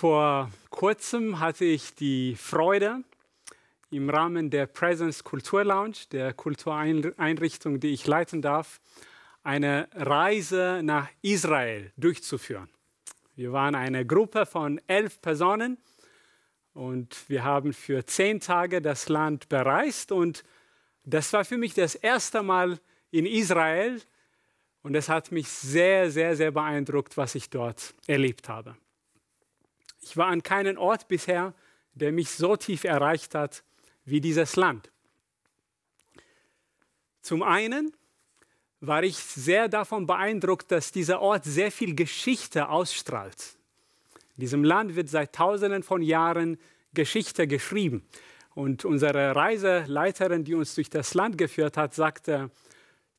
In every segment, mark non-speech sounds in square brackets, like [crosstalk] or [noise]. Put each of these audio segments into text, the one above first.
Vor kurzem hatte ich die Freude, im Rahmen der Presence Kultur Lounge, der Kultureinrichtung, die ich leiten darf, eine Reise nach Israel durchzuführen. Wir waren eine Gruppe von elf Personen und wir haben für zehn Tage das Land bereist und das war für mich das erste Mal in Israel und es hat mich sehr, sehr, sehr beeindruckt, was ich dort erlebt habe. Ich war an keinen Ort bisher, der mich so tief erreicht hat wie dieses Land. Zum einen war ich sehr davon beeindruckt, dass dieser Ort sehr viel Geschichte ausstrahlt. In diesem Land wird seit Tausenden von Jahren Geschichte geschrieben. Und unsere Reiseleiterin, die uns durch das Land geführt hat, sagte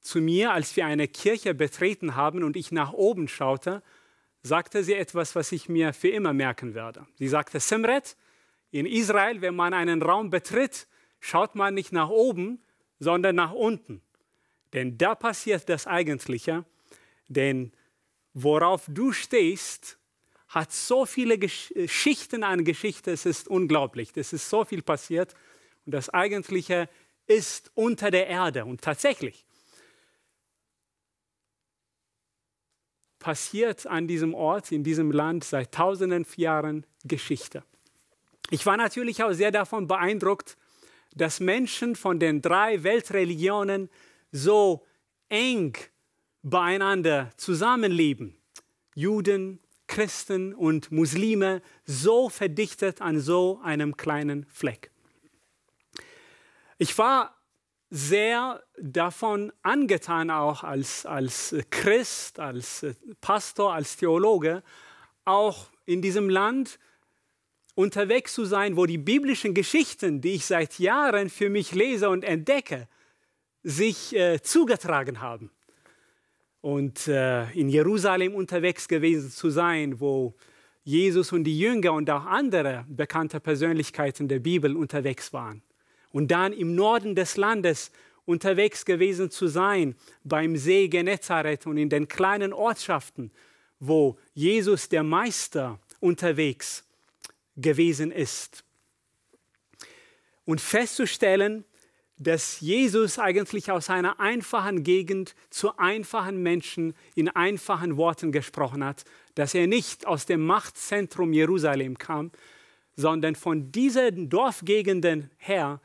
zu mir, als wir eine Kirche betreten haben und ich nach oben schaute, sagte sie etwas, was ich mir für immer merken werde. Sie sagte, Simret, in Israel, wenn man einen Raum betritt, schaut man nicht nach oben, sondern nach unten. Denn da passiert das Eigentliche. Denn worauf du stehst, hat so viele Gesch äh, Schichten an Geschichte, es ist unglaublich. Es ist so viel passiert. Und das Eigentliche ist unter der Erde. Und tatsächlich, passiert an diesem Ort, in diesem Land seit tausenden von Jahren Geschichte. Ich war natürlich auch sehr davon beeindruckt, dass Menschen von den drei Weltreligionen so eng beieinander zusammenleben. Juden, Christen und Muslime so verdichtet an so einem kleinen Fleck. Ich war sehr davon angetan, auch als, als Christ, als Pastor, als Theologe, auch in diesem Land unterwegs zu sein, wo die biblischen Geschichten, die ich seit Jahren für mich lese und entdecke, sich äh, zugetragen haben. Und äh, in Jerusalem unterwegs gewesen zu sein, wo Jesus und die Jünger und auch andere bekannte Persönlichkeiten der Bibel unterwegs waren und dann im Norden des Landes unterwegs gewesen zu sein, beim See Genezareth und in den kleinen Ortschaften, wo Jesus der Meister unterwegs gewesen ist. Und festzustellen, dass Jesus eigentlich aus einer einfachen Gegend zu einfachen Menschen in einfachen Worten gesprochen hat, dass er nicht aus dem Machtzentrum Jerusalem kam, sondern von diesen Dorfgegenden her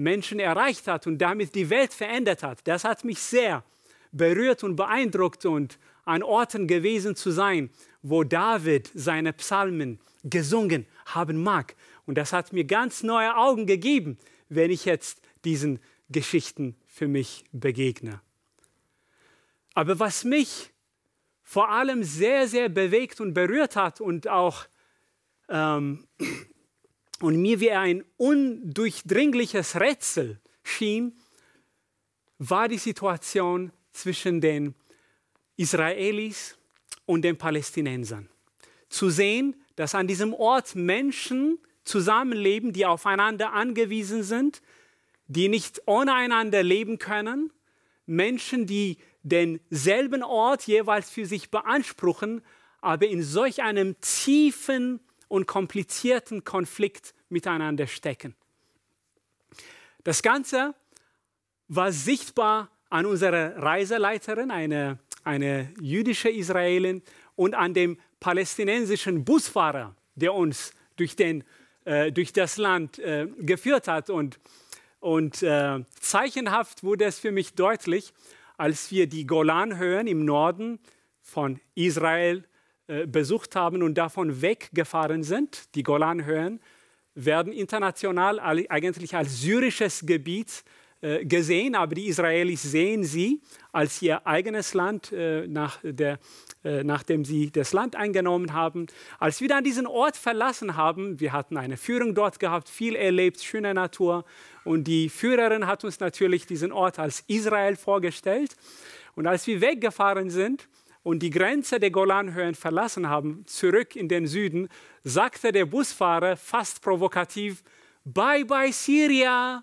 Menschen erreicht hat und damit die Welt verändert hat. Das hat mich sehr berührt und beeindruckt und an Orten gewesen zu sein, wo David seine Psalmen gesungen haben mag. Und das hat mir ganz neue Augen gegeben, wenn ich jetzt diesen Geschichten für mich begegne. Aber was mich vor allem sehr, sehr bewegt und berührt hat und auch ähm, und mir wie ein undurchdringliches Rätsel schien, war die Situation zwischen den Israelis und den Palästinensern. Zu sehen, dass an diesem Ort Menschen zusammenleben, die aufeinander angewiesen sind, die nicht ohne einander leben können, Menschen, die denselben Ort jeweils für sich beanspruchen, aber in solch einem tiefen und komplizierten Konflikt miteinander stecken. Das Ganze war sichtbar an unserer Reiseleiterin, eine, eine jüdische Israelin, und an dem palästinensischen Busfahrer, der uns durch, den, äh, durch das Land äh, geführt hat. Und, und äh, zeichenhaft wurde es für mich deutlich, als wir die Golanhöhen im Norden von Israel äh, besucht haben und davon weggefahren sind, die Golanhöhen, werden international eigentlich als syrisches Gebiet äh, gesehen, aber die Israelis sehen sie als ihr eigenes Land, äh, nach der, nachdem sie das Land eingenommen haben. Als wir dann diesen Ort verlassen haben, wir hatten eine Führung dort gehabt, viel erlebt, schöne Natur. Und die Führerin hat uns natürlich diesen Ort als Israel vorgestellt. Und als wir weggefahren sind, und die Grenze der Golanhöhen verlassen haben, zurück in den Süden, sagte der Busfahrer fast provokativ, Bye bye Syria!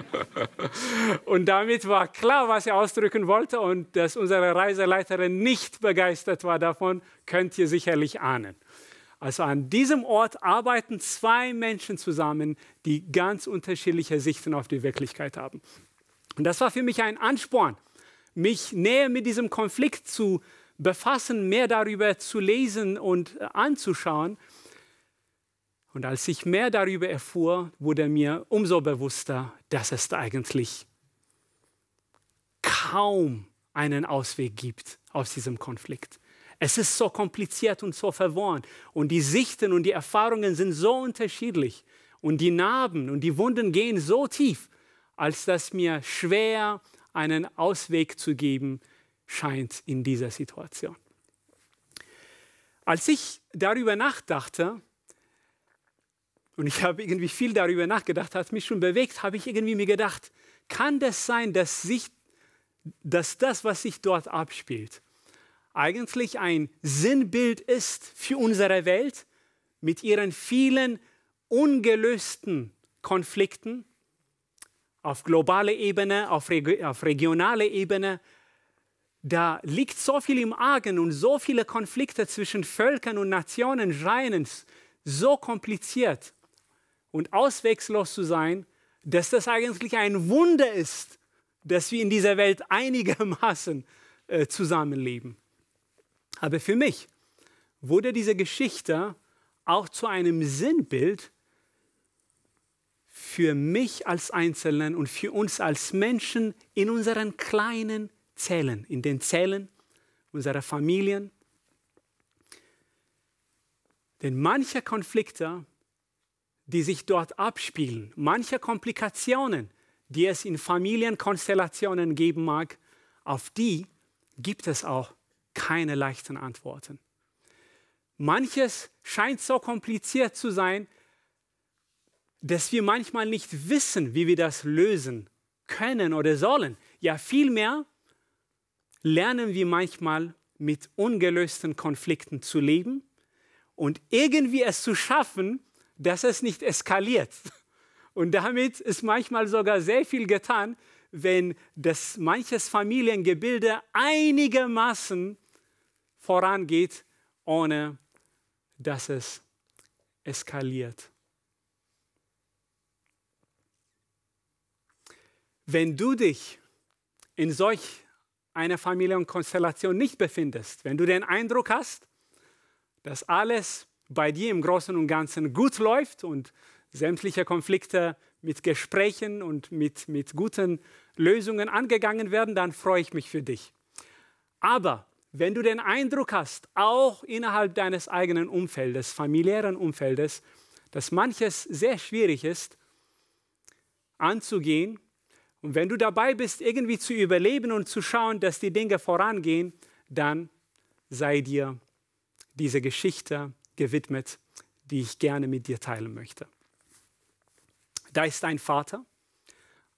[laughs] und damit war klar, was er ausdrücken wollte und dass unsere Reiseleiterin nicht begeistert war davon, könnt ihr sicherlich ahnen. Also an diesem Ort arbeiten zwei Menschen zusammen, die ganz unterschiedliche Sichten auf die Wirklichkeit haben. Und das war für mich ein Ansporn, mich näher mit diesem Konflikt zu befassen, mehr darüber zu lesen und äh, anzuschauen. Und als ich mehr darüber erfuhr, wurde mir umso bewusster, dass es eigentlich kaum einen Ausweg gibt aus diesem Konflikt. Es ist so kompliziert und so verworren und die Sichten und die Erfahrungen sind so unterschiedlich und die Narben und die Wunden gehen so tief, als dass mir schwer einen Ausweg zu geben scheint in dieser Situation. Als ich darüber nachdachte, und ich habe irgendwie viel darüber nachgedacht, hat mich schon bewegt, habe ich irgendwie mir gedacht, kann das sein, dass, sich, dass das, was sich dort abspielt, eigentlich ein Sinnbild ist für unsere Welt mit ihren vielen ungelösten Konflikten, auf globaler Ebene, auf, reg auf regionaler Ebene, da liegt so viel im Argen und so viele Konflikte zwischen Völkern und Nationen scheinen so kompliziert und ausweglos zu sein, dass das eigentlich ein Wunder ist, dass wir in dieser Welt einigermaßen äh, zusammenleben. Aber für mich wurde diese Geschichte auch zu einem Sinnbild für mich als Einzelnen und für uns als Menschen in unseren kleinen Zellen, in den Zellen unserer Familien. Denn manche Konflikte, die sich dort abspielen, manche Komplikationen, die es in Familienkonstellationen geben mag, auf die gibt es auch keine leichten Antworten. Manches scheint so kompliziert zu sein, dass wir manchmal nicht wissen, wie wir das lösen können oder sollen. Ja, vielmehr lernen wir manchmal mit ungelösten Konflikten zu leben und irgendwie es zu schaffen, dass es nicht eskaliert. Und damit ist manchmal sogar sehr viel getan, wenn das manches Familiengebilde einigermaßen vorangeht, ohne dass es eskaliert. Wenn du dich in solch einer Familie und Konstellation nicht befindest, wenn du den Eindruck hast, dass alles bei dir im Großen und Ganzen gut läuft und sämtliche Konflikte mit Gesprächen und mit, mit guten Lösungen angegangen werden, dann freue ich mich für dich. Aber wenn du den Eindruck hast, auch innerhalb deines eigenen Umfeldes, familiären Umfeldes, dass manches sehr schwierig ist anzugehen und wenn du dabei bist, irgendwie zu überleben und zu schauen, dass die Dinge vorangehen, dann sei dir diese Geschichte gewidmet, die ich gerne mit dir teilen möchte. Da ist ein Vater,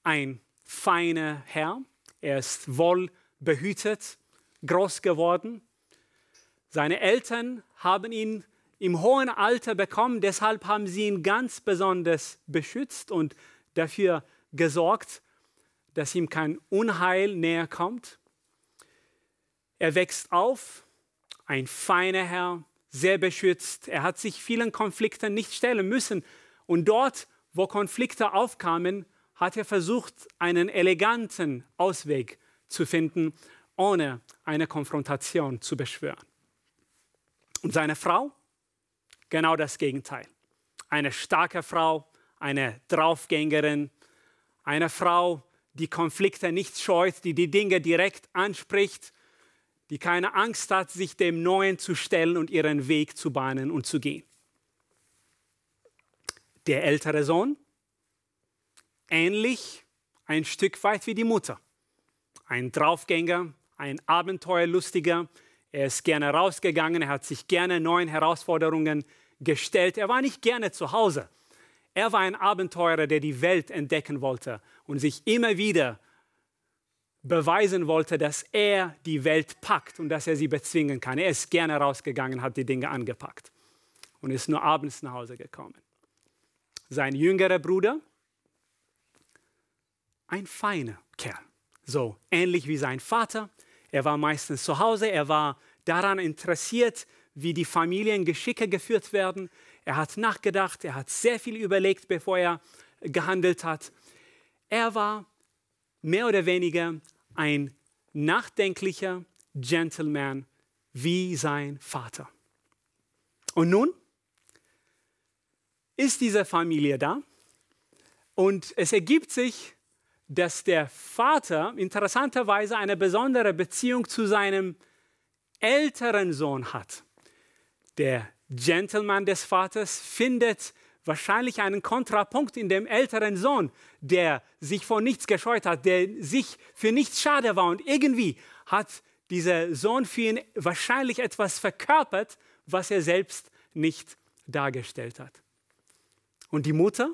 ein feiner Herr. Er ist wohl behütet, groß geworden. Seine Eltern haben ihn im hohen Alter bekommen, deshalb haben sie ihn ganz besonders beschützt und dafür gesorgt, dass ihm kein Unheil näher kommt. Er wächst auf, ein feiner Herr, sehr beschützt. Er hat sich vielen Konflikten nicht stellen müssen. Und dort, wo Konflikte aufkamen, hat er versucht, einen eleganten Ausweg zu finden, ohne eine Konfrontation zu beschwören. Und seine Frau? Genau das Gegenteil. Eine starke Frau, eine Draufgängerin, eine Frau, die Konflikte nicht scheut, die die Dinge direkt anspricht, die keine Angst hat, sich dem Neuen zu stellen und ihren Weg zu bahnen und zu gehen. Der ältere Sohn, ähnlich ein Stück weit wie die Mutter. Ein Draufgänger, ein Abenteuerlustiger, er ist gerne rausgegangen, er hat sich gerne neuen Herausforderungen gestellt, er war nicht gerne zu Hause. Er war ein Abenteurer, der die Welt entdecken wollte und sich immer wieder beweisen wollte, dass er die Welt packt und dass er sie bezwingen kann. Er ist gerne rausgegangen, hat die Dinge angepackt und ist nur abends nach Hause gekommen. Sein jüngerer Bruder, ein feiner Kerl, so ähnlich wie sein Vater. Er war meistens zu Hause, er war daran interessiert, wie die Familiengeschicke geführt werden. Er hat nachgedacht, er hat sehr viel überlegt, bevor er gehandelt hat. Er war mehr oder weniger ein nachdenklicher Gentleman wie sein Vater. Und nun ist diese Familie da und es ergibt sich, dass der Vater interessanterweise eine besondere Beziehung zu seinem älteren Sohn hat. Der Gentleman des Vaters findet wahrscheinlich einen Kontrapunkt in dem älteren Sohn, der sich vor nichts gescheut hat, der sich für nichts schade war. Und irgendwie hat dieser Sohn für ihn wahrscheinlich etwas verkörpert, was er selbst nicht dargestellt hat. Und die Mutter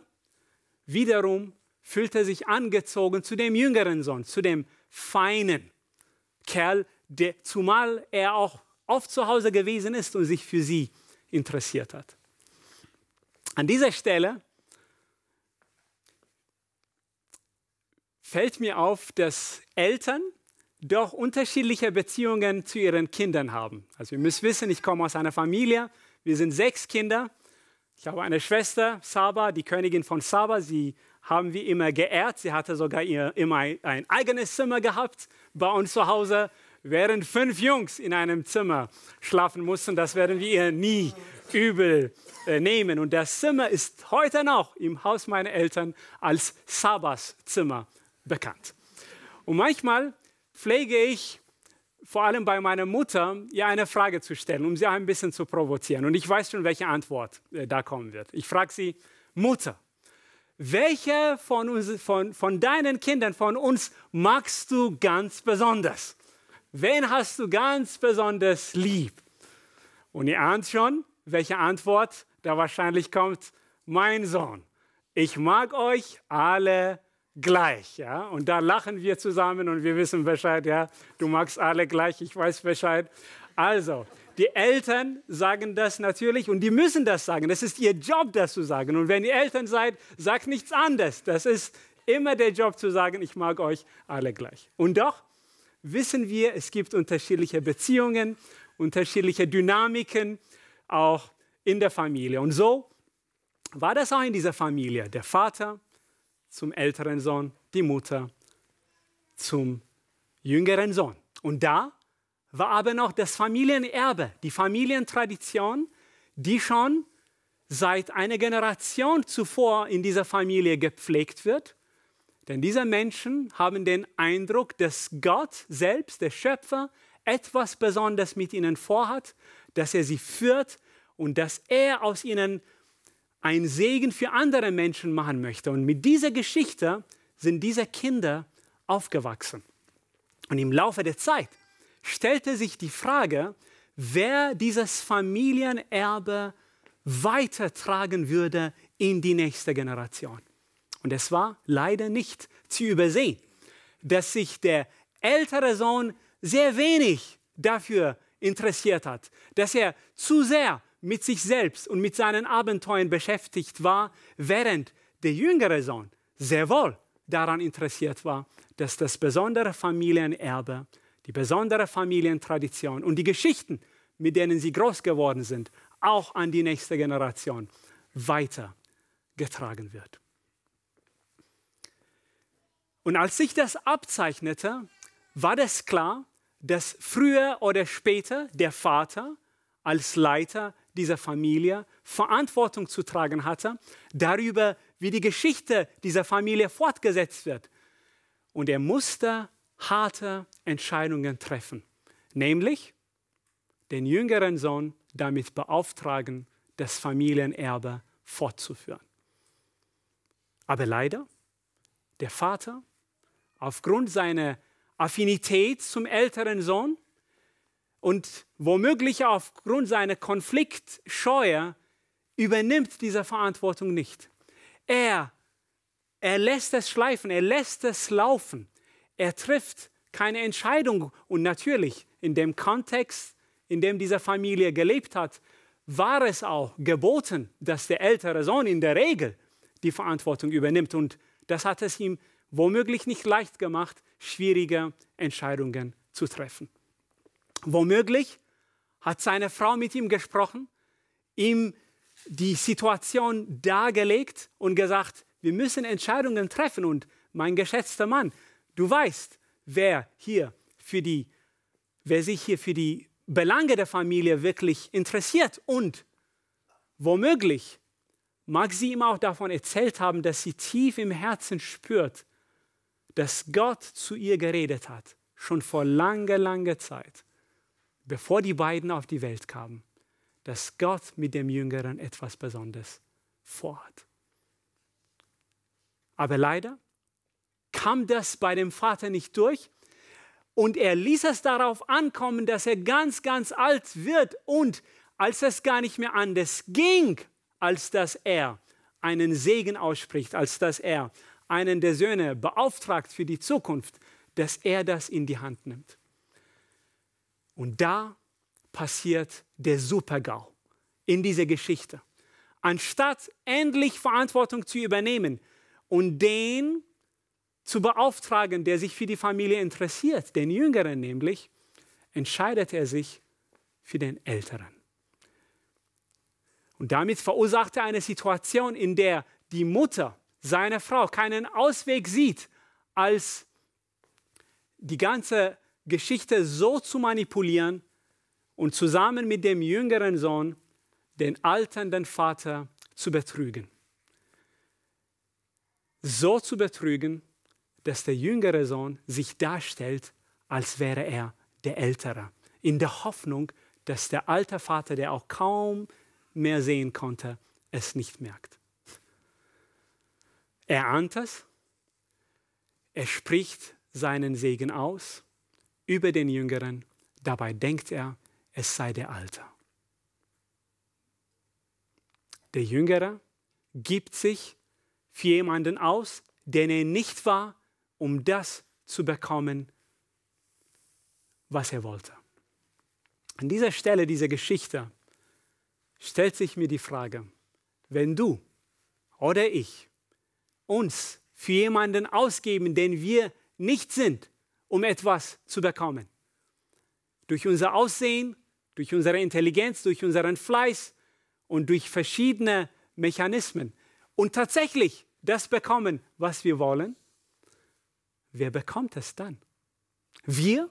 wiederum fühlte sich angezogen zu dem jüngeren Sohn, zu dem feinen Kerl, der, zumal er auch oft zu Hause gewesen ist und sich für sie interessiert hat. An dieser Stelle fällt mir auf, dass Eltern doch unterschiedliche Beziehungen zu ihren Kindern haben. Also ihr müsst wissen, ich komme aus einer Familie, wir sind sechs Kinder. Ich habe eine Schwester, Saba, die Königin von Saba. Sie haben wir immer geehrt. Sie hatte sogar ihr, immer ein, ein eigenes Zimmer gehabt bei uns zu Hause während fünf Jungs in einem Zimmer schlafen mussten. Das werden wir ihr nie übel äh, nehmen. Und das Zimmer ist heute noch im Haus meiner Eltern als Sabas Zimmer bekannt. Und manchmal pflege ich vor allem bei meiner Mutter, ihr eine Frage zu stellen, um sie ein bisschen zu provozieren. Und ich weiß schon, welche Antwort äh, da kommen wird. Ich frage sie, Mutter, welche von, uns, von, von deinen Kindern, von uns magst du ganz besonders? Wen hast du ganz besonders lieb? Und ihr ahnt schon, welche Antwort da wahrscheinlich kommt. Mein Sohn, ich mag euch alle gleich. Ja? Und da lachen wir zusammen und wir wissen Bescheid, ja, du magst alle gleich, ich weiß Bescheid. Also, die Eltern sagen das natürlich und die müssen das sagen. Das ist ihr Job, das zu sagen. Und wenn ihr Eltern seid, sagt nichts anderes. Das ist immer der Job zu sagen, ich mag euch alle gleich. Und doch, wissen wir, es gibt unterschiedliche Beziehungen, unterschiedliche Dynamiken, auch in der Familie. Und so war das auch in dieser Familie. Der Vater zum älteren Sohn, die Mutter zum jüngeren Sohn. Und da war aber noch das Familienerbe, die Familientradition, die schon seit einer Generation zuvor in dieser Familie gepflegt wird denn diese Menschen haben den Eindruck, dass Gott selbst, der Schöpfer, etwas Besonderes mit ihnen vorhat, dass er sie führt und dass er aus ihnen ein Segen für andere Menschen machen möchte. Und mit dieser Geschichte sind diese Kinder aufgewachsen. Und im Laufe der Zeit stellte sich die Frage, wer dieses Familienerbe weitertragen würde in die nächste Generation. Und es war leider nicht zu übersehen, dass sich der ältere Sohn sehr wenig dafür interessiert hat, dass er zu sehr mit sich selbst und mit seinen Abenteuern beschäftigt war, während der jüngere Sohn sehr wohl daran interessiert war, dass das besondere Familienerbe, die besondere Familientradition und die Geschichten, mit denen sie groß geworden sind, auch an die nächste Generation weitergetragen wird. Und als sich das abzeichnete, war das klar, dass früher oder später der Vater als Leiter dieser Familie Verantwortung zu tragen hatte darüber, wie die Geschichte dieser Familie fortgesetzt wird. Und er musste harte Entscheidungen treffen, nämlich den jüngeren Sohn damit beauftragen, das Familienerbe fortzuführen. Aber leider, der Vater aufgrund seiner Affinität zum älteren Sohn und womöglich aufgrund seiner Konfliktscheue übernimmt diese Verantwortung nicht. Er, er lässt es schleifen, er lässt es laufen. Er trifft keine Entscheidung. Und natürlich, in dem Kontext, in dem diese Familie gelebt hat, war es auch geboten, dass der ältere Sohn in der Regel die Verantwortung übernimmt. Und das hat es ihm womöglich nicht leicht gemacht, schwierige Entscheidungen zu treffen. Womöglich hat seine Frau mit ihm gesprochen, ihm die Situation dargelegt und gesagt, wir müssen Entscheidungen treffen. Und mein geschätzter Mann, du weißt, wer hier für die, wer sich hier für die Belange der Familie wirklich interessiert. Und womöglich mag sie ihm auch davon erzählt haben, dass sie tief im Herzen spürt, dass Gott zu ihr geredet hat, schon vor langer, langer Zeit, bevor die beiden auf die Welt kamen, dass Gott mit dem Jüngeren etwas Besonderes vorhat. Aber leider kam das bei dem Vater nicht durch und er ließ es darauf ankommen, dass er ganz, ganz alt wird und als es gar nicht mehr anders ging, als dass er einen Segen ausspricht, als dass er einen der Söhne beauftragt für die Zukunft, dass er das in die Hand nimmt. Und da passiert der Supergau in dieser Geschichte. Anstatt endlich Verantwortung zu übernehmen und den zu beauftragen, der sich für die Familie interessiert, den Jüngeren nämlich, entscheidet er sich für den Älteren. Und damit verursacht er eine Situation, in der die Mutter seine Frau keinen Ausweg sieht, als die ganze Geschichte so zu manipulieren und zusammen mit dem jüngeren Sohn den alternden Vater zu betrügen. So zu betrügen, dass der jüngere Sohn sich darstellt, als wäre er der Ältere, in der Hoffnung, dass der alte Vater, der auch kaum mehr sehen konnte, es nicht merkt. Er ahnt es. Er spricht seinen Segen aus über den Jüngeren. Dabei denkt er, es sei der Alte. Der Jüngere gibt sich für jemanden aus, den er nicht war, um das zu bekommen, was er wollte. An dieser Stelle dieser Geschichte stellt sich mir die Frage, wenn du oder ich uns für jemanden ausgeben, den wir nicht sind, um etwas zu bekommen. Durch unser Aussehen, durch unsere Intelligenz, durch unseren Fleiß und durch verschiedene Mechanismen. Und tatsächlich das bekommen, was wir wollen. Wer bekommt es dann? Wir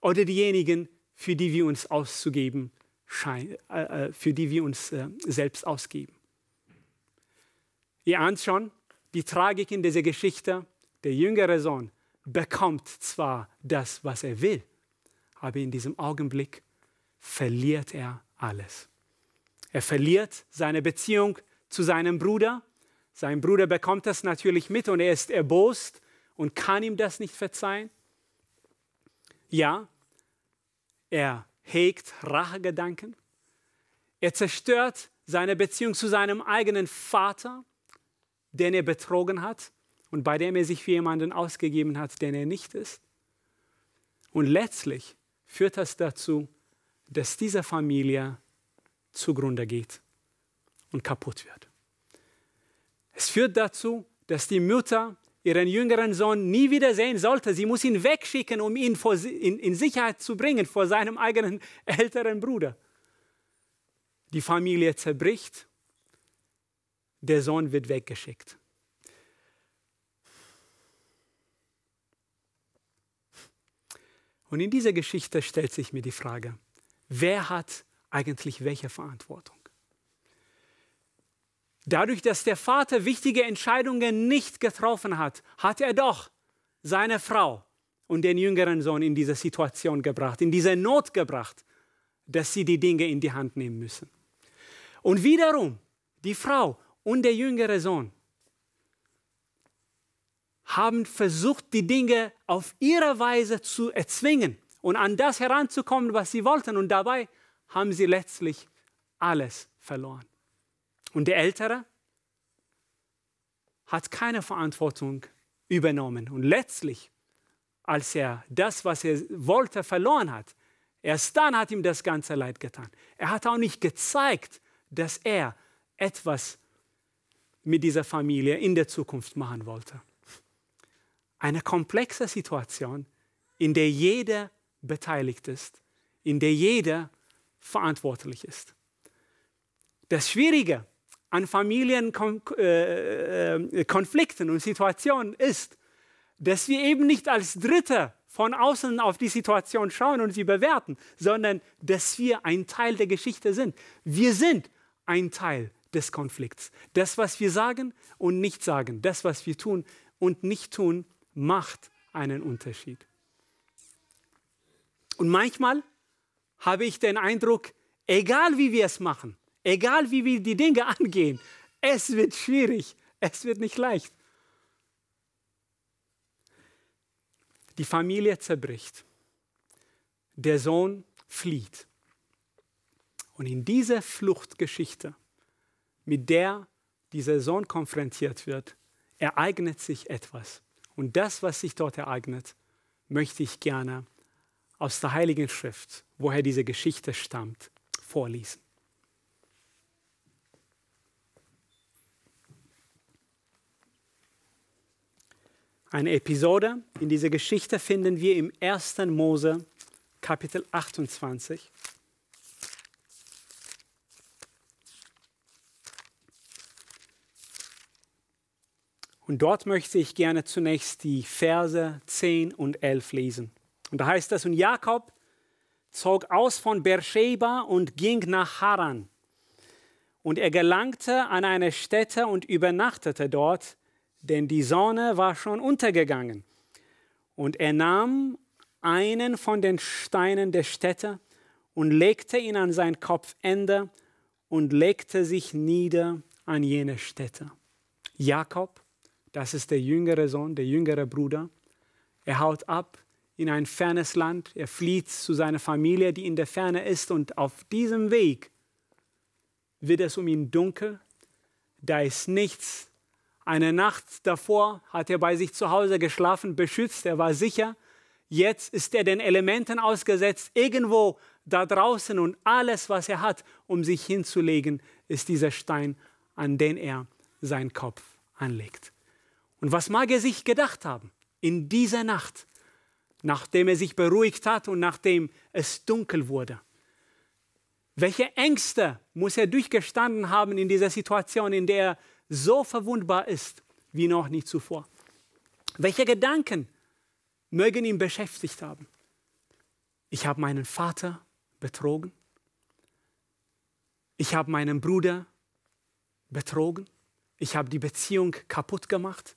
oder diejenigen, für die wir uns auszugeben scheinen, äh, äh, für die wir uns äh, selbst ausgeben? Ihr ahnt schon, die Tragik in dieser Geschichte, der jüngere Sohn bekommt zwar das, was er will, aber in diesem Augenblick verliert er alles. Er verliert seine Beziehung zu seinem Bruder. Sein Bruder bekommt das natürlich mit und er ist erbost und kann ihm das nicht verzeihen. Ja, er hegt Rachegedanken. Er zerstört seine Beziehung zu seinem eigenen Vater den er betrogen hat und bei dem er sich für jemanden ausgegeben hat, den er nicht ist. Und letztlich führt das dazu, dass diese Familie zugrunde geht und kaputt wird. Es führt dazu, dass die Mutter ihren jüngeren Sohn nie wiedersehen sollte. Sie muss ihn wegschicken, um ihn vor, in, in Sicherheit zu bringen vor seinem eigenen [laughs] älteren Bruder. Die Familie zerbricht der Sohn wird weggeschickt. Und in dieser Geschichte stellt sich mir die Frage, wer hat eigentlich welche Verantwortung? Dadurch, dass der Vater wichtige Entscheidungen nicht getroffen hat, hat er doch seine Frau und den jüngeren Sohn in diese Situation gebracht, in diese Not gebracht, dass sie die Dinge in die Hand nehmen müssen. Und wiederum, die Frau und der jüngere Sohn haben versucht, die Dinge auf ihre Weise zu erzwingen und an das heranzukommen, was sie wollten. Und dabei haben sie letztlich alles verloren. Und der Ältere hat keine Verantwortung übernommen. Und letztlich, als er das, was er wollte, verloren hat, erst dann hat ihm das ganze Leid getan. Er hat auch nicht gezeigt, dass er etwas hat mit dieser Familie in der Zukunft machen wollte. Eine komplexe Situation, in der jeder beteiligt ist, in der jeder verantwortlich ist. Das Schwierige an Familienkonflikten äh, äh, und Situationen ist, dass wir eben nicht als Dritte von außen auf die Situation schauen und sie bewerten, sondern dass wir ein Teil der Geschichte sind. Wir sind ein Teil der des Konflikts. Das, was wir sagen und nicht sagen, das, was wir tun und nicht tun, macht einen Unterschied. Und manchmal habe ich den Eindruck, egal wie wir es machen, egal wie wir die Dinge [laughs] angehen, es wird schwierig, es wird nicht leicht. Die Familie zerbricht. Der Sohn flieht. Und in dieser Fluchtgeschichte mit der dieser Sohn konfrontiert wird, ereignet sich etwas. Und das, was sich dort ereignet, möchte ich gerne aus der Heiligen Schrift, woher diese Geschichte stammt, vorlesen. Eine Episode in dieser Geschichte finden wir im 1. Mose Kapitel 28. Und dort möchte ich gerne zunächst die Verse 10 und 11 lesen. Und da heißt es, und Jakob zog aus von Beersheba und ging nach Haran. Und er gelangte an eine Stätte und übernachtete dort, denn die Sonne war schon untergegangen. Und er nahm einen von den Steinen der Stätte und legte ihn an sein Kopfende und legte sich nieder an jene Stätte. Jakob das ist der jüngere Sohn, der jüngere Bruder. Er haut ab in ein fernes Land, er flieht zu seiner Familie, die in der Ferne ist, und auf diesem Weg wird es um ihn dunkel, da ist nichts. Eine Nacht davor hat er bei sich zu Hause geschlafen, beschützt, er war sicher. Jetzt ist er den Elementen ausgesetzt, irgendwo da draußen und alles, was er hat, um sich hinzulegen, ist dieser Stein, an den er seinen Kopf anlegt. Und was mag er sich gedacht haben in dieser Nacht, nachdem er sich beruhigt hat und nachdem es dunkel wurde? Welche Ängste muss er durchgestanden haben in dieser Situation, in der er so verwundbar ist wie noch nie zuvor? Welche Gedanken mögen ihn beschäftigt haben? Ich habe meinen Vater betrogen. Ich habe meinen Bruder betrogen. Ich habe die Beziehung kaputt gemacht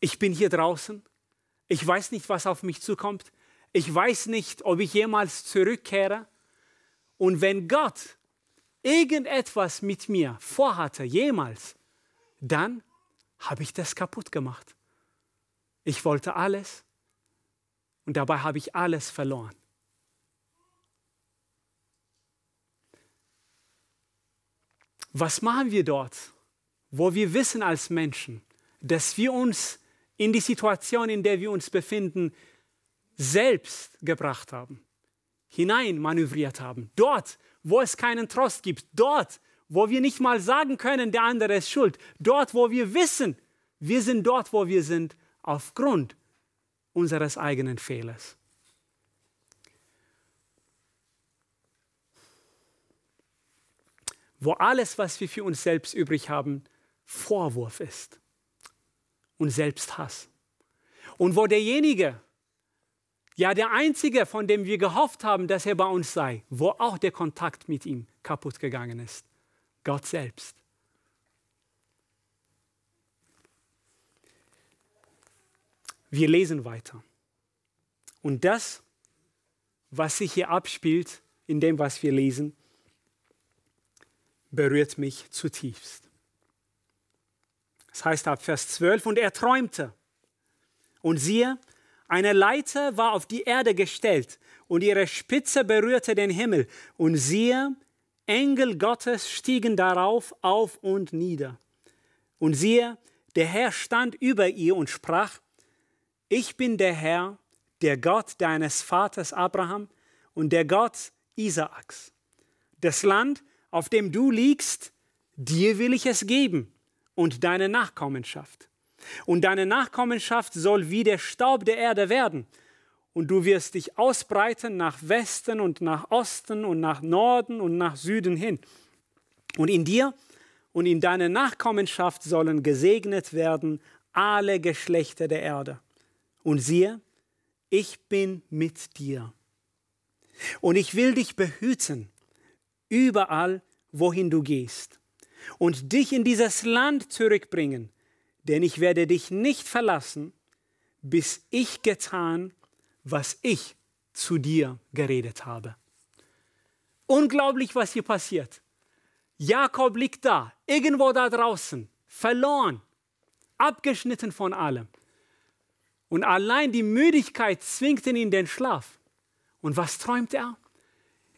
ich bin hier draußen, ich weiß nicht, was auf mich zukommt, ich weiß nicht, ob ich jemals zurückkehre. Und wenn Gott irgendetwas mit mir vorhatte, jemals, dann habe ich das kaputt gemacht. Ich wollte alles und dabei habe ich alles verloren. Was machen wir dort, wo wir wissen als Menschen, dass wir uns in die Situation, in der wir uns befinden, selbst gebracht haben, hinein manövriert haben. Dort, wo es keinen Trost gibt, dort, wo wir nicht mal sagen können, der andere ist schuld, dort, wo wir wissen, wir sind dort, wo wir sind, aufgrund unseres eigenen Fehlers. Wo alles, was wir für uns selbst übrig haben, Vorwurf ist und Selbsthass. Und wo derjenige, ja der Einzige, von dem wir gehofft haben, dass er bei uns sei, wo auch der Kontakt mit ihm kaputt gegangen ist, Gott selbst. Wir lesen weiter. Und das, was sich hier abspielt, in dem, was wir lesen, berührt mich zutiefst. Das heißt ab Vers 12, und er träumte. Und siehe, eine Leiter war auf die Erde gestellt, und ihre Spitze berührte den Himmel. Und siehe, Engel Gottes stiegen darauf auf und nieder. Und siehe, der Herr stand über ihr und sprach, ich bin der Herr, der Gott deines Vaters Abraham und der Gott Isaaks. Das Land, auf dem du liegst, dir will ich es geben und deine Nachkommenschaft. Und deine Nachkommenschaft soll wie der Staub der Erde werden. Und du wirst dich ausbreiten nach Westen und nach Osten und nach Norden und nach Süden hin. Und in dir und in deiner Nachkommenschaft sollen gesegnet werden alle Geschlechter der Erde. Und siehe, ich bin mit dir. Und ich will dich behüten, überall, wohin du gehst und dich in dieses Land zurückbringen, denn ich werde dich nicht verlassen, bis ich getan, was ich zu dir geredet habe. Unglaublich, was hier passiert. Jakob liegt da, irgendwo da draußen, verloren, abgeschnitten von allem. Und allein die Müdigkeit zwingt ihn in den Schlaf. Und was träumt er?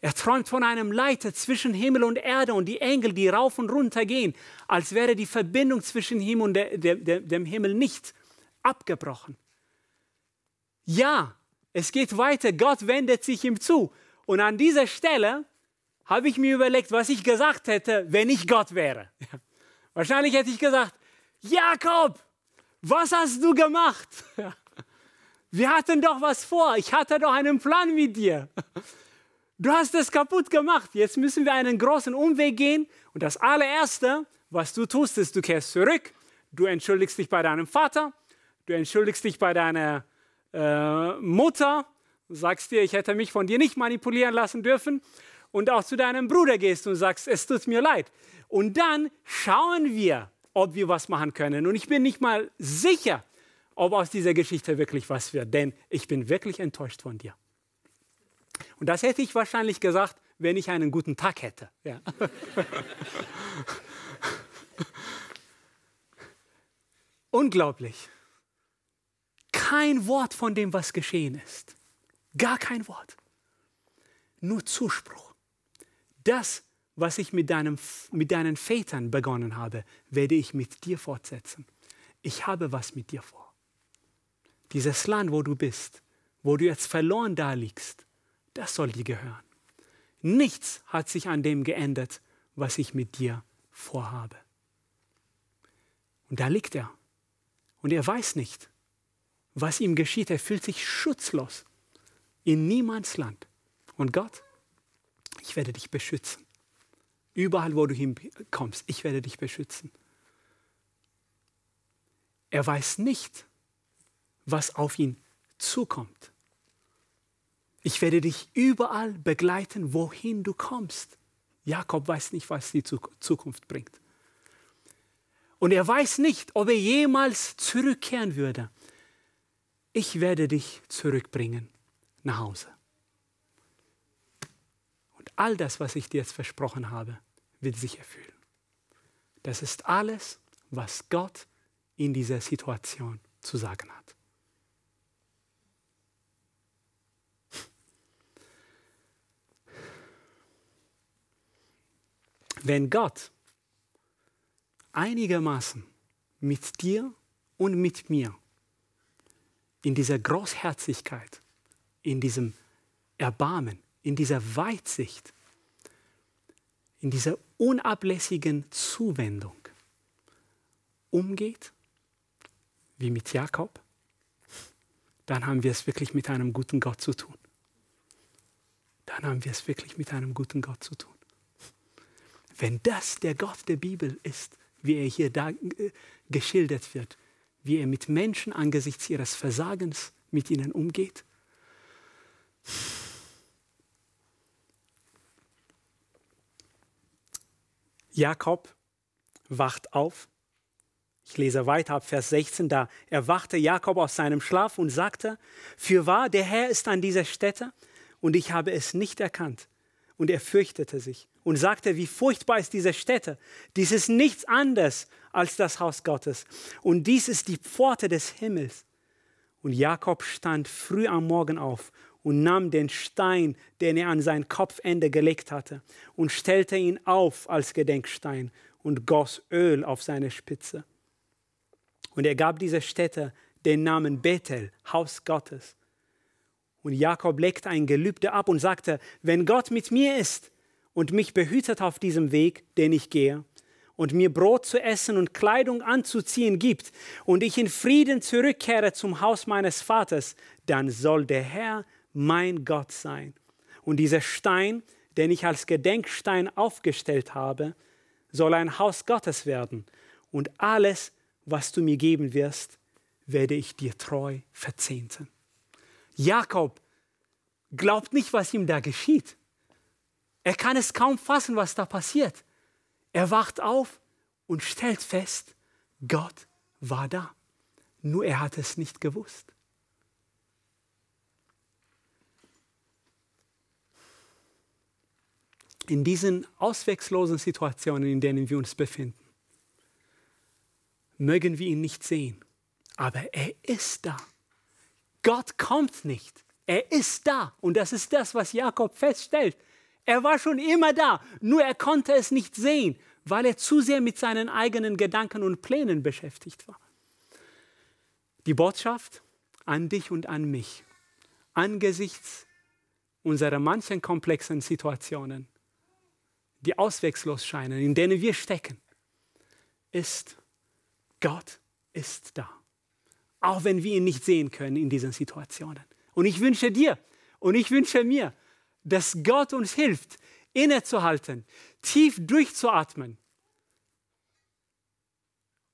Er träumt von einem Leiter zwischen Himmel und Erde und die Engel, die rauf und runter gehen, als wäre die Verbindung zwischen ihm und der, der, der, dem Himmel nicht abgebrochen. Ja, es geht weiter. Gott wendet sich ihm zu. Und an dieser Stelle habe ich mir überlegt, was ich gesagt hätte, wenn ich Gott wäre. [laughs] Wahrscheinlich hätte ich gesagt, Jakob, was hast du gemacht? [laughs] Wir hatten doch was vor. Ich hatte doch einen Plan mit dir. [laughs] du hast es kaputt gemacht, jetzt müssen wir einen großen Umweg gehen. Und das allererste, was du tust, ist, du kehrst zurück, du entschuldigst dich bei deinem Vater, du entschuldigst dich bei deiner äh, Mutter, sagst dir, ich hätte mich von dir nicht manipulieren lassen dürfen. Und auch zu deinem Bruder gehst und sagst, es tut mir leid. Und dann schauen wir, ob wir was machen können. Und ich bin nicht mal sicher, ob aus dieser Geschichte wirklich was wird, denn ich bin wirklich enttäuscht von dir. Und das hätte ich wahrscheinlich gesagt, wenn ich einen guten Tag hätte. Ja. [laughs] Unglaublich. Kein Wort von dem, was geschehen ist. Gar kein Wort. Nur Zuspruch. Das, was ich mit, deinem, mit deinen Vätern begonnen habe, werde ich mit dir fortsetzen. Ich habe was mit dir vor. Dieses Land, wo du bist, wo du jetzt verloren da liegst, das soll dir gehören. Nichts hat sich an dem geändert, was ich mit dir vorhabe. Und da liegt er. Und er weiß nicht, was ihm geschieht. Er fühlt sich schutzlos in niemands Land. Und Gott, ich werde dich beschützen. Überall, wo du hinkommst, ich werde dich beschützen. Er weiß nicht, was auf ihn zukommt. Ich werde dich überall begleiten, wohin du kommst. Jakob weiß nicht, was die Zukunft bringt. Und er weiß nicht, ob er jemals zurückkehren würde. Ich werde dich zurückbringen nach Hause. Und all das, was ich dir jetzt versprochen habe, wird sich erfüllen. Das ist alles, was Gott in dieser Situation zu sagen hat. Wenn Gott einigermaßen mit dir und mit mir in dieser Großherzigkeit, in diesem Erbarmen, in dieser Weitsicht, in dieser unablässigen Zuwendung umgeht, wie mit Jakob, dann haben wir es wirklich mit einem guten Gott zu tun. Dann haben wir es wirklich mit einem guten Gott zu tun. Wenn das der Gott der Bibel ist, wie er hier da äh, geschildert wird, wie er mit Menschen angesichts ihres Versagens mit ihnen umgeht. Jakob wacht auf. Ich lese weiter ab Vers 16 da. Erwachte Jakob aus seinem Schlaf und sagte, Für wahr, der Herr ist an dieser Stätte und ich habe es nicht erkannt. Und er fürchtete sich und sagte, wie furchtbar ist diese Stätte. Dies ist nichts anderes als das Haus Gottes. Und dies ist die Pforte des Himmels. Und Jakob stand früh am Morgen auf und nahm den Stein, den er an sein Kopfende gelegt hatte, und stellte ihn auf als Gedenkstein und goss Öl auf seine Spitze. Und er gab dieser Stätte den Namen Bethel, Haus Gottes. Und Jakob legte ein Gelübde ab und sagte, wenn Gott mit mir ist und mich behütet auf diesem Weg, den ich gehe, und mir Brot zu essen und Kleidung anzuziehen gibt, und ich in Frieden zurückkehre zum Haus meines Vaters, dann soll der Herr mein Gott sein. Und dieser Stein, den ich als Gedenkstein aufgestellt habe, soll ein Haus Gottes werden. Und alles, was du mir geben wirst, werde ich dir treu verzehnten. Jakob glaubt nicht, was ihm da geschieht. Er kann es kaum fassen, was da passiert. Er wacht auf und stellt fest, Gott war da. Nur er hat es nicht gewusst. In diesen ausweglosen Situationen, in denen wir uns befinden, mögen wir ihn nicht sehen, aber er ist da. Gott kommt nicht, er ist da. Und das ist das, was Jakob feststellt. Er war schon immer da, nur er konnte es nicht sehen, weil er zu sehr mit seinen eigenen Gedanken und Plänen beschäftigt war. Die Botschaft an dich und an mich, angesichts unserer manchen komplexen Situationen, die ausweglos scheinen, in denen wir stecken, ist, Gott ist da. Auch wenn wir ihn nicht sehen können in diesen Situationen. Und ich wünsche dir und ich wünsche mir, dass Gott uns hilft, innezuhalten, tief durchzuatmen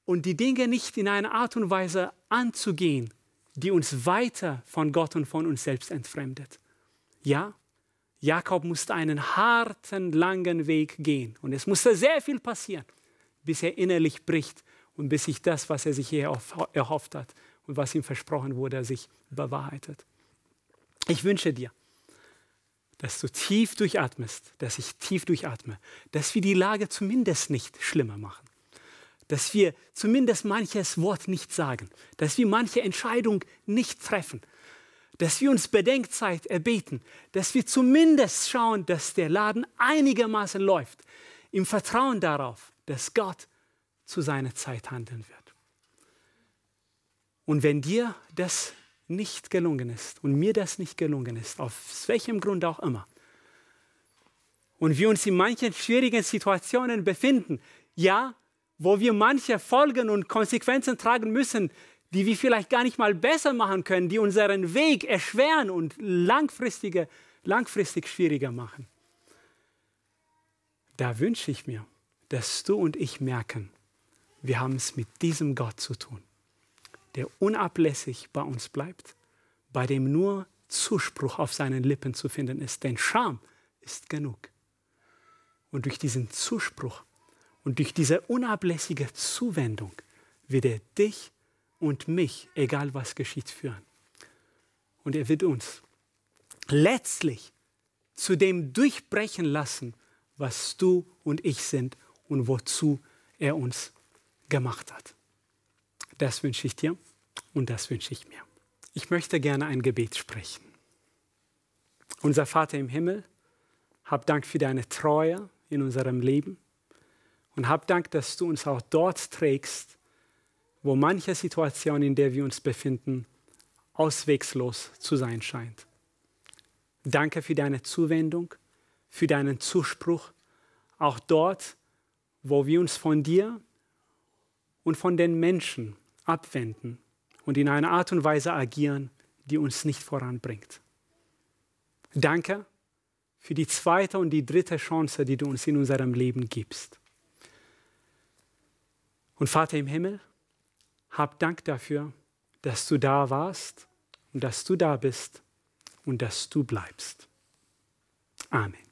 und die Dinge nicht in einer Art und Weise anzugehen, die uns weiter von Gott und von uns selbst entfremdet. Ja, Jakob musste einen harten, langen Weg gehen und es musste sehr viel passieren, bis er innerlich bricht und bis sich das, was er sich hier erhofft hat und was ihm versprochen wurde, sich bewahrheitet. Ich wünsche dir, dass du tief durchatmest, dass ich tief durchatme, dass wir die Lage zumindest nicht schlimmer machen, dass wir zumindest manches Wort nicht sagen, dass wir manche Entscheidung nicht treffen, dass wir uns Bedenkzeit erbeten, dass wir zumindest schauen, dass der Laden einigermaßen läuft, im Vertrauen darauf, dass Gott zu seiner Zeit handeln wird. Und wenn dir das nicht gelungen ist und mir das nicht gelungen ist, aus welchem Grund auch immer, und wir uns in manchen schwierigen Situationen befinden, ja, wo wir manche Folgen und Konsequenzen tragen müssen, die wir vielleicht gar nicht mal besser machen können, die unseren Weg erschweren und langfristige, langfristig schwieriger machen. Da wünsche ich mir, dass du und ich merken, wir haben es mit diesem Gott zu tun der unablässig bei uns bleibt, bei dem nur Zuspruch auf seinen Lippen zu finden ist. Denn Scham ist genug. Und durch diesen Zuspruch und durch diese unablässige Zuwendung wird er dich und mich, egal was geschieht, führen. Und er wird uns letztlich zu dem durchbrechen lassen, was du und ich sind und wozu er uns gemacht hat. Das wünsche ich dir und das wünsche ich mir. Ich möchte gerne ein Gebet sprechen. Unser Vater im Himmel, hab Dank für deine Treue in unserem Leben und hab Dank, dass du uns auch dort trägst, wo manche Situation, in der wir uns befinden, auswegslos zu sein scheint. Danke für deine Zuwendung, für deinen Zuspruch, auch dort, wo wir uns von dir und von den Menschen abwenden und in einer Art und Weise agieren, die uns nicht voranbringt. Danke für die zweite und die dritte Chance, die du uns in unserem Leben gibst. Und Vater im Himmel, hab Dank dafür, dass du da warst und dass du da bist und dass du bleibst. Amen.